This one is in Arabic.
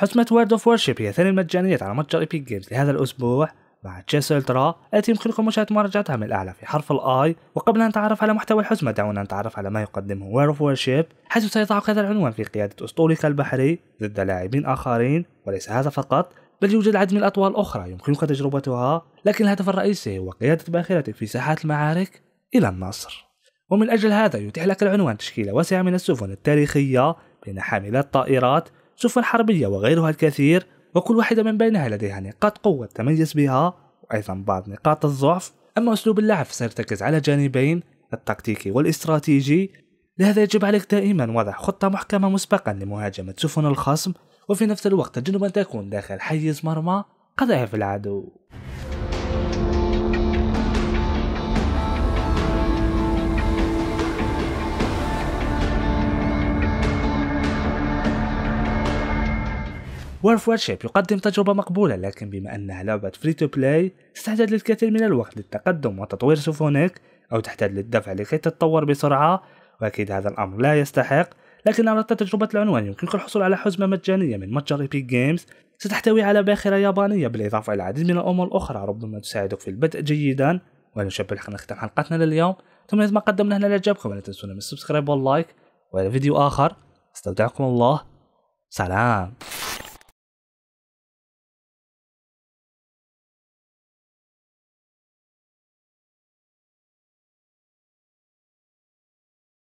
حسمة وورد اوف وورشيب هي ثاني مجانية على متجر ايبيك جيمز لهذا الاسبوع مع تشيس الترا التي يمكنكم مشاهدة مراجعتها من الأعلى في حرف الآي وقبل أن نتعرف على محتوى الحسمة دعونا نتعرف على ما يقدمه وورد اوف وورشيب حيث سيضع هذا العنوان في قيادة أسطولك البحري ضد لاعبين آخرين وليس هذا فقط بل يوجد العديد من الأطوال الأخرى يمكنك تجربتها لكن الهدف الرئيسي هو قيادة باخرتك في ساحات المعارك إلى النصر ومن أجل هذا يتيح لك العنوان تشكيلة واسعة من السفن التاريخية بين حاملات طائرات سفن حربية وغيرها الكثير وكل واحدة من بينها لديها نقاط قوة تميز بها وأيضا بعض نقاط الضعف أما أسلوب اللعب سيرتكز على جانبين التكتيكي والاستراتيجي لهذا يجب عليك دائما وضع خطة محكمة مسبقا لمهاجمة سفن الخصم وفي نفس الوقت تجنب أن تكون داخل حيز مرمى قد العدو وورف وورشيب يقدم تجربة مقبولة لكن بما أنها لعبة فري تو بلاي تحتاج للكثير من الوقت للتقدم وتطوير سفنك أو تحتاج للدفع لكي تتطور بسرعة وأكيد هذا الأمر لا يستحق لكن أردت تجربة العنوان يمكنك الحصول على حزمة مجانية من متجر إيبيك جيمز ستحتوي على باخرة يابانية بالإضافة إلى العديد من الأمور الأخرى ربما تساعدك في البدء جيدا ونشبه نختم حلقتنا لليوم ثم إذا ما قدمنا هنا لإعجابكم لا تنسونا من السبسكرايب واللايك وإلى فيديو آخر استودعكم الله سلام